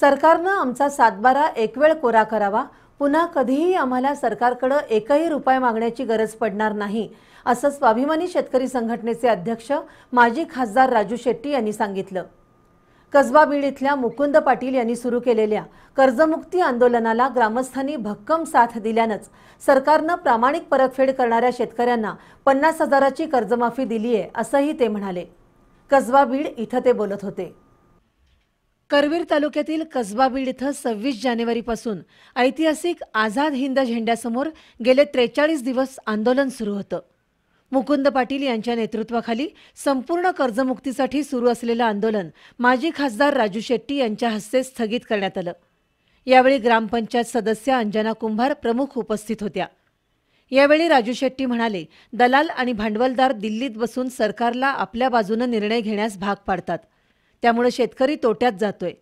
सरकारनं आमचा सातबारा एकवेळ कोरा करावा पुन्हा कधीही आम्हाला सरकारकडं एकही रुपये मागण्याची गरज पडणार नाही असं स्वाभिमानी शेतकरी संघटनेचे अध्यक्ष माजी खासदार राजू शेट्टी यांनी सांगितलं कसबा बीड इथल्या मुकुंद पाटील यांनी सुरू केलेल्या कर्जमुक्ती आंदोलनाला ग्रामस्थांनी भक्कम साथ दिल्यानंच सरकारनं प्रामाणिक परतफेड करणाऱ्या शेतकऱ्यांना पन्नास हजाराची कर्जमाफी दिली आहे असंही ते म्हणाले कसबा बीड इथं ते बोलत होते करवीर तालुक्यातील कसबा बीड इथं सव्वीस जानेवारीपासून ऐतिहासिक आझाद हिंद झेंड्यासमोर गेले त्रेचाळीस दिवस आंदोलन सुरू होतं मुकुंद पाटील यांच्या नेतृत्वाखाली संपूर्ण कर्जमुक्तीसाठी सुरू असलेलं आंदोलन माजी खासदार राजू शेट्टी यांच्या हस्ते स्थगित करण्यात आलं यावेळी ग्रामपंचायत सदस्य अंजना कुंभार प्रमुख उपस्थित होत्या यावेळी राजू शेट्टी म्हणाले दलाल आणि भांडवलदार दिल्लीत बसून सरकारला आपल्या बाजूनं निर्णय घेण्यास भाग पाडतात त्यामुळे शेतकरी तोट्यात जातोय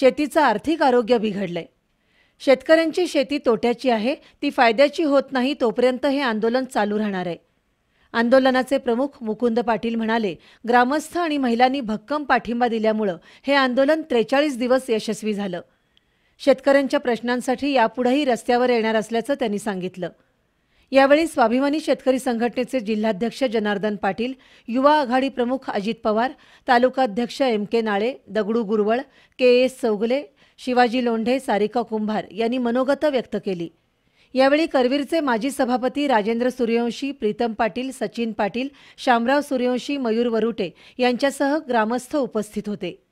शेतीचं आर्थिक आरोग्य बिघडलंय शेतकऱ्यांची शेती तोट्याची आहे ती फायद्याची होत नाही तोपर्यंत हे आंदोलन चालू राहणार आहे आंदोलनाचे प्रमुख मुकुंद पाटील म्हणाले ग्रामस्थ आणि महिलांनी भक्कम पाठिंबा दिल्यामुळं हे आंदोलन त्रेचाळीस दिवस यशस्वी झालं शेतकऱ्यांच्या प्रश्नांसाठी यापुढेही रस्त्यावर येणार असल्याचं त्यांनी सांगितलं यावेळी स्वाभिमानी शेतकरी संघटनेचे जिल्हाध्यक्ष जनार्दन पाटील युवा आघाडी प्रमुख अजित पवार तालुकाध्यक्ष M K Nale Dagdu Guravale K S Chougale Shivaji Londhe Sarika Kumbhar यांनी मनोगत व्यक्त केली यावेळी करवीरचे माजी सभापती राजेंद्र सूर्यवंशी प्रीतम पाटील सचिन पाटील शामराव सूर्यवंशी मयूर वरुटे यांच्यासह ग्रामस्थ उपस्थित होते